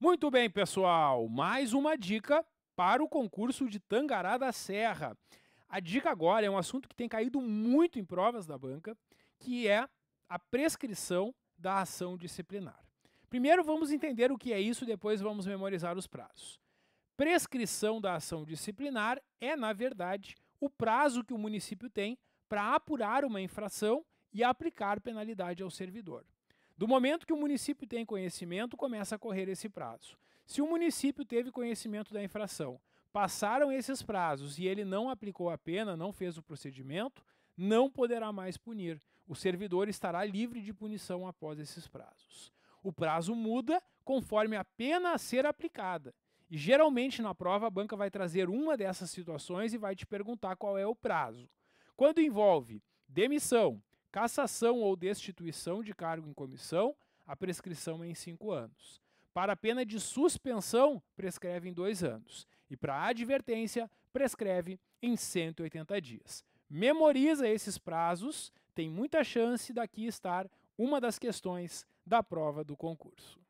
Muito bem, pessoal, mais uma dica para o concurso de Tangará da Serra. A dica agora é um assunto que tem caído muito em provas da banca, que é a prescrição da ação disciplinar. Primeiro vamos entender o que é isso, depois vamos memorizar os prazos. Prescrição da ação disciplinar é, na verdade, o prazo que o município tem para apurar uma infração e aplicar penalidade ao servidor. Do momento que o município tem conhecimento, começa a correr esse prazo. Se o município teve conhecimento da infração, passaram esses prazos e ele não aplicou a pena, não fez o procedimento, não poderá mais punir. O servidor estará livre de punição após esses prazos. O prazo muda conforme a pena a ser aplicada. E geralmente na prova a banca vai trazer uma dessas situações e vai te perguntar qual é o prazo. Quando envolve demissão, cassação ou destituição de cargo em comissão, a prescrição é em cinco anos. Para a pena de suspensão, prescreve em dois anos. E para a advertência, prescreve em 180 dias. Memoriza esses prazos, tem muita chance daqui estar uma das questões da prova do concurso.